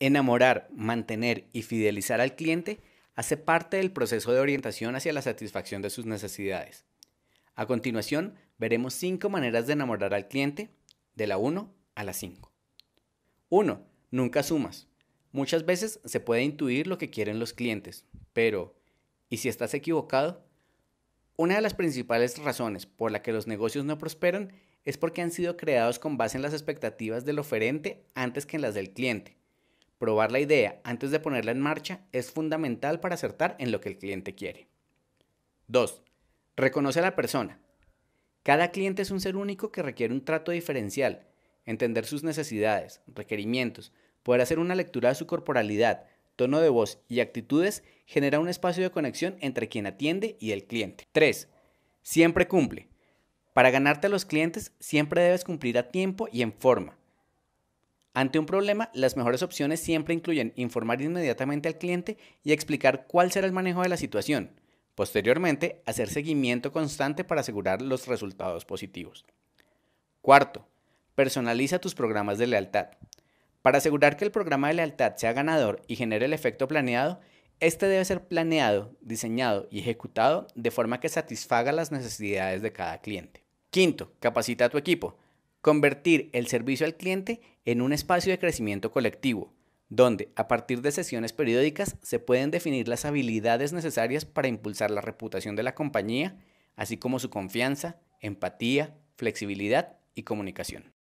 Enamorar, mantener y fidelizar al cliente hace parte del proceso de orientación hacia la satisfacción de sus necesidades. A continuación, veremos cinco maneras de enamorar al cliente, de la 1 a la 5. 1. Nunca sumas. Muchas veces se puede intuir lo que quieren los clientes, pero ¿y si estás equivocado? Una de las principales razones por la que los negocios no prosperan es porque han sido creados con base en las expectativas del oferente antes que en las del cliente. Probar la idea antes de ponerla en marcha es fundamental para acertar en lo que el cliente quiere. 2. Reconoce a la persona. Cada cliente es un ser único que requiere un trato diferencial, entender sus necesidades, requerimientos, poder hacer una lectura de su corporalidad, tono de voz y actitudes genera un espacio de conexión entre quien atiende y el cliente. 3. Siempre cumple. Para ganarte a los clientes, siempre debes cumplir a tiempo y en forma. Ante un problema, las mejores opciones siempre incluyen informar inmediatamente al cliente y explicar cuál será el manejo de la situación. Posteriormente, hacer seguimiento constante para asegurar los resultados positivos. Cuarto, personaliza tus programas de lealtad. Para asegurar que el programa de lealtad sea ganador y genere el efecto planeado, este debe ser planeado, diseñado y ejecutado de forma que satisfaga las necesidades de cada cliente. Quinto, capacita a tu equipo. Convertir el servicio al cliente en un espacio de crecimiento colectivo, donde a partir de sesiones periódicas se pueden definir las habilidades necesarias para impulsar la reputación de la compañía, así como su confianza, empatía, flexibilidad y comunicación.